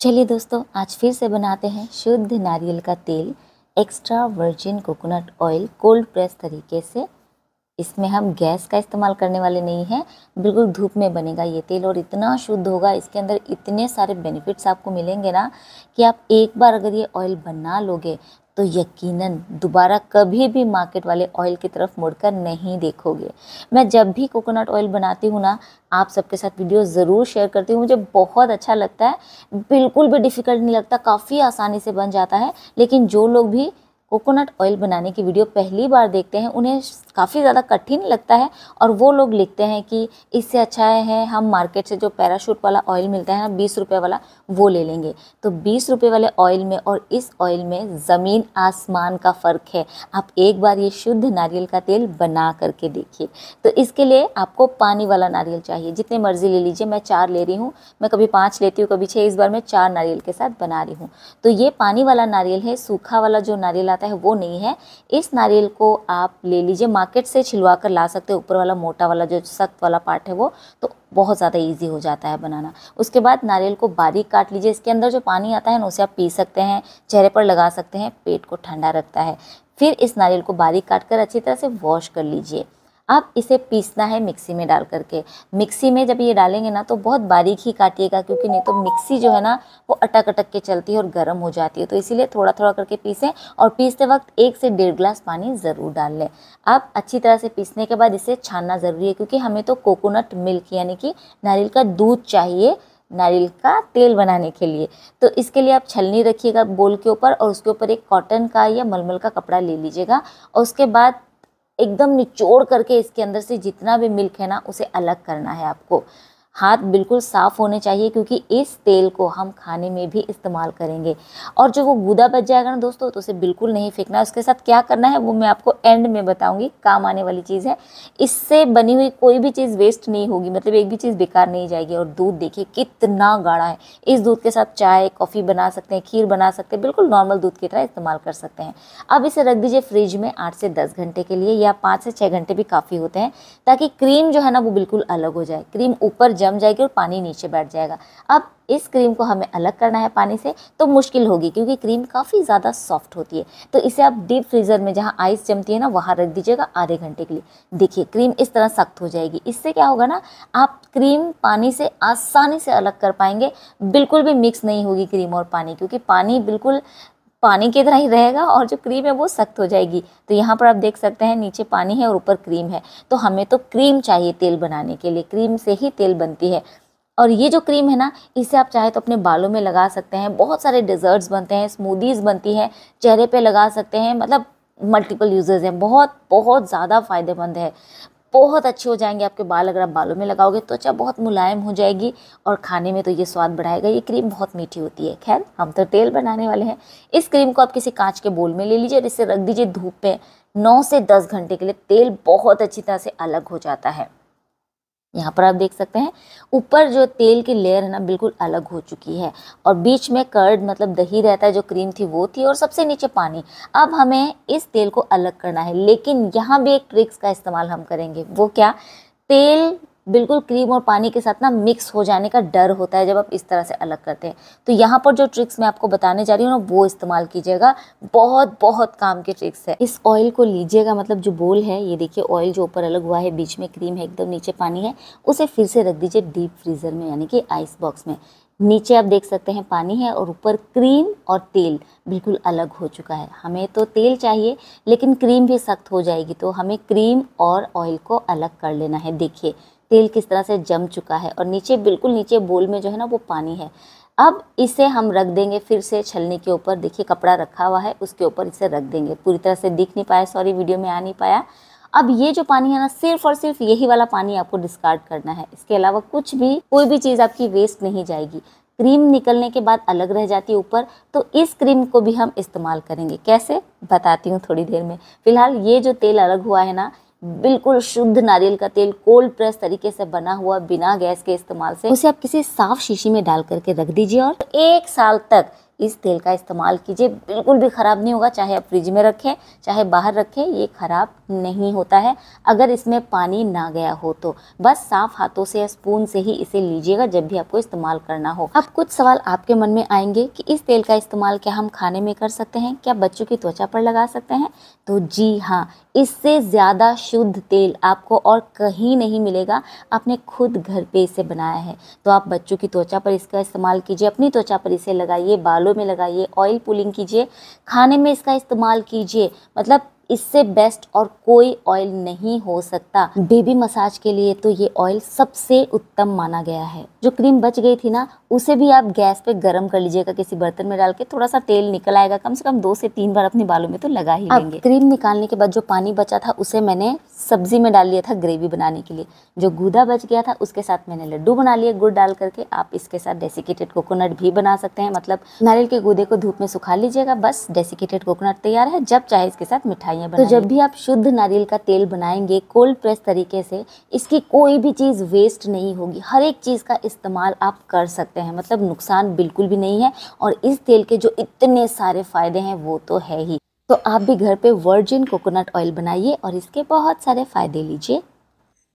चलिए दोस्तों आज फिर से बनाते हैं शुद्ध नारियल का तेल extra virgin coconut oil cold press तरीके से इसमें हम गैस का इस्तेमाल करने वाले नहीं हैं बिल्कुल धूप में बनेगा ये तेल और इतना शुद्ध होगा इसके अंदर इतने सारे बेनिफिट्स आपको मिलेंगे ना कि आप एक बार अगर ये ऑयल बना लोगे तो यकीनन दोबारा कभी भी मार्केट वाले ऑयल की तरफ मुड़कर नहीं देखोगे मैं जब भी कोकोनट ऑयल बनाती हूँ ना आप सबके साथ वीडियो ज़रूर शेयर करती हूँ मुझे बहुत अच्छा लगता है बिल्कुल भी डिफ़िकल्ट नहीं लगता काफ़ी आसानी से बन जाता है लेकिन जो लोग भी कोकोनट ऑयल बनाने की वीडियो पहली बार देखते हैं उन्हें काफ़ी ज़्यादा कठिन लगता है और वो लोग लिखते हैं कि इससे अच्छा है हम मार्केट से जो पैराशूट वाला ऑयल मिलता है ना बीस रुपये वाला वो ले लेंगे तो बीस रुपये वाले ऑयल में और इस ऑयल में ज़मीन आसमान का फ़र्क है आप एक बार ये शुद्ध नारियल का तेल बना करके देखिए तो इसके लिए आपको पानी वाला नारियल चाहिए जितने मर्ज़ी ले लीजिए मैं चार ले रही हूँ मैं कभी पाँच लेती हूँ कभी छः इस बार मैं चार नारियल के साथ बना रही हूँ तो ये पानी वाला नारियल है सूखा वाला जो नारियल आता है वो नहीं है इस नारियल को आप ले लीजिए मार्केट से छिलवा कर ला सकते हो ऊपर वाला मोटा वाला जो सख्त वाला पार्ट है वो तो बहुत ज़्यादा ईजी हो जाता है बनाना उसके बाद नारियल को बारीक काट लीजिए इसके अंदर जो पानी आता है ना उसे आप पी सकते हैं चेहरे पर लगा सकते हैं पेट को ठंडा रखता है फिर इस नारियल को बारीक काट कर अच्छी तरह से वॉश कर लीजिए अब इसे पीसना है मिक्सी में डाल करके मिक्सी में जब ये डालेंगे ना तो बहुत बारीक ही काटिएगा क्योंकि नहीं तो मिक्सी जो है ना वो अटक अटक के चलती है और गर्म हो जाती है तो इसीलिए थोड़ा थोड़ा करके पीसें और पीसते वक्त एक से डेढ़ ग्लास पानी ज़रूर डाल लें अब अच्छी तरह से पीसने के बाद इसे छानना ज़रूरी है क्योंकि हमें तो कोकोनट मिल्क यानी कि नारियल का दूध चाहिए नारियल का तेल बनाने के लिए तो इसके लिए आप छलनी रखिएगा बोल के ऊपर और उसके ऊपर एक कॉटन का या मलमल का कपड़ा ले लीजिएगा और उसके बाद एकदम निचोड़ करके इसके अंदर से जितना भी मिल्क है ना उसे अलग करना है आपको हाथ बिल्कुल साफ़ होने चाहिए क्योंकि इस तेल को हम खाने में भी इस्तेमाल करेंगे और जो वो गूदा बच जाएगा ना दोस्तों तो उसे बिल्कुल नहीं फेंकना उसके साथ क्या करना है वो मैं आपको एंड में बताऊँगी काम आने वाली चीज़ है इससे बनी हुई कोई भी चीज़ वेस्ट नहीं होगी मतलब एक भी चीज़ बेकार नहीं जाएगी और दूध देखिए कितना गाढ़ा है इस दूध के साथ चाय कॉफ़ी बना सकते हैं खीर बना सकते हैं बिल्कुल नॉर्मल दूध की तरह इस्तेमाल कर सकते हैं अब इसे रख दीजिए फ्रिज में आठ से दस घंटे के लिए या पाँच से छः घंटे भी काफ़ी होते हैं ताकि क्रीम जो है ना वो बिल्कुल अलग हो जाए क्रीम ऊपर जब जम जाएगी और पानी नीचे बैठ जाएगा अब इस क्रीम को हमें अलग करना है पानी से तो मुश्किल होगी क्योंकि क्रीम काफ़ी ज़्यादा सॉफ्ट होती है तो इसे आप डीप फ्रीज़र में जहाँ आइस जमती है ना वहाँ रख दीजिएगा आधे घंटे के लिए देखिए क्रीम इस तरह सख्त हो जाएगी इससे क्या होगा ना आप क्रीम पानी से आसानी से अलग कर पाएंगे बिल्कुल भी मिक्स नहीं होगी क्रीम और पानी क्योंकि पानी बिल्कुल पानी की तरह ही रहेगा और जो क्रीम है वो सख्त हो जाएगी तो यहाँ पर आप देख सकते हैं नीचे पानी है और ऊपर क्रीम है तो हमें तो क्रीम चाहिए तेल बनाने के लिए क्रीम से ही तेल बनती है और ये जो क्रीम है ना इसे आप चाहे तो अपने बालों में लगा सकते हैं बहुत सारे डिज़र्ट्स बनते हैं स्मूदीज़ बनती हैं चेहरे पे लगा सकते हैं मतलब मल्टीपल यूजेज़ हैं बहुत बहुत ज़्यादा फ़ायदेमंद है बहुत अच्छे हो जाएंगे आपके बाल अगर आप बालों में लगाओगे तो अच्छा बहुत मुलायम हो जाएगी और खाने में तो ये स्वाद बढ़ाएगा ये क्रीम बहुत मीठी होती है खैर हम तो तेल बनाने वाले हैं इस क्रीम को आप किसी कांच के बोल में ले लीजिए और इसे रख दीजिए धूप में नौ से दस घंटे के लिए तेल बहुत अच्छी तरह से अलग हो जाता है यहाँ पर आप देख सकते हैं ऊपर जो तेल की लेयर है ना बिल्कुल अलग हो चुकी है और बीच में कर्ड मतलब दही रहता है जो क्रीम थी वो थी और सबसे नीचे पानी अब हमें इस तेल को अलग करना है लेकिन यहाँ भी एक ट्रिक्स का इस्तेमाल हम करेंगे वो क्या तेल बिल्कुल क्रीम और पानी के साथ ना मिक्स हो जाने का डर होता है जब आप इस तरह से अलग करते हैं तो यहाँ पर जो ट्रिक्स मैं आपको बताने जा रही हूँ ना वो इस्तेमाल कीजिएगा बहुत बहुत काम के ट्रिक्स है इस ऑयल को लीजिएगा मतलब जो बोल है ये देखिए ऑयल जो ऊपर अलग हुआ है बीच में क्रीम है एकदम नीचे पानी है उसे फिर से रख दीजिए डीप फ्रीज़र में यानी कि आइस बॉक्स में नीचे आप देख सकते हैं पानी है और ऊपर क्रीम और तेल बिल्कुल अलग हो चुका है हमें तो तेल चाहिए लेकिन क्रीम भी सख्त हो जाएगी तो हमें क्रीम और ऑयल को अलग कर लेना है देखिए तेल किस तरह से जम चुका है और नीचे बिल्कुल नीचे बोल में जो है ना वो पानी है अब इसे हम रख देंगे फिर से छलनी के ऊपर देखिए कपड़ा रखा हुआ है उसके ऊपर इसे रख देंगे पूरी तरह से दिख नहीं पाया सॉरी वीडियो में आ नहीं पाया अब ये जो पानी है ना सिर्फ और सिर्फ यही वाला पानी आपको डिस्कार्ड करना है इसके अलावा कुछ भी कोई भी चीज़ आपकी वेस्ट नहीं जाएगी क्रीम निकलने के बाद अलग रह जाती है ऊपर तो इस क्रीम को भी हम इस्तेमाल करेंगे कैसे बताती हूँ थोड़ी देर में फिलहाल ये जो तेल अलग हुआ है ना बिल्कुल शुद्ध नारियल का तेल कोल्ड प्रेस तरीके से बना हुआ बिना गैस के इस्तेमाल से उसे आप किसी साफ शीशी में डाल करके रख दीजिए और एक साल तक इस तेल का इस्तेमाल कीजिए बिल्कुल भी ख़राब नहीं होगा चाहे आप फ्रिज में रखें चाहे बाहर रखें ये ख़राब नहीं होता है अगर इसमें पानी ना गया हो तो बस साफ हाथों से या स्पून से ही इसे लीजिएगा जब भी आपको इस्तेमाल करना हो अब कुछ सवाल आपके मन में आएंगे कि इस तेल का इस्तेमाल क्या हम खाने में कर सकते हैं क्या बच्चों की त्वचा पर लगा सकते हैं तो जी हाँ इससे ज़्यादा शुद्ध तेल आपको और कहीं नहीं मिलेगा आपने खुद घर पे इसे बनाया है तो आप बच्चों की त्वचा पर इसका इस्तेमाल कीजिए अपनी त्वचा पर इसे लगाइए बालों में लगाइए ऑयल पुलिंग कीजिए खाने में इसका इस्तेमाल कीजिए मतलब इससे बेस्ट और कोई ऑयल नहीं हो सकता बेबी मसाज के लिए तो ये ऑयल सबसे उत्तम माना गया है जो क्रीम बच गई थी ना उसे भी आप गैस पे गर्म कर लीजिएगा किसी बर्तन में डाल के थोड़ा सा तेल निकल आएगा कम से कम दो से तीन बार अपने बालों में तो लगा ही लेंगे क्रीम निकालने के बाद जो पानी बचा था उसे मैंने सब्जी में डाल लिया था ग्रेवी बनाने के लिए जो गूदा बच गया था उसके साथ मैंने लड्डू बना लिए गुड़ डाल करके आप इसके साथ डेसिकेटेड कोकोनट भी बना सकते हैं मतलब नारियल के गूदे को धूप में सुखा लीजिएगा बस डेसिकेटेड कोकोनट तैयार है जब चाहे इसके साथ मिठाई मिठाइयाँ तो जब भी आप शुद्ध नारियल का तेल बनाएंगे कोल्ड प्रेस तरीके से इसकी कोई भी चीज़ वेस्ट नहीं होगी हर एक चीज़ का इस्तेमाल आप कर सकते हैं मतलब नुकसान बिल्कुल भी नहीं है और इस तेल के जो इतने सारे फ़ायदे हैं वो तो है ही तो आप भी घर पे वर्जिन कोकोनट ऑयल बनाइए और इसके बहुत सारे फ़ायदे लीजिए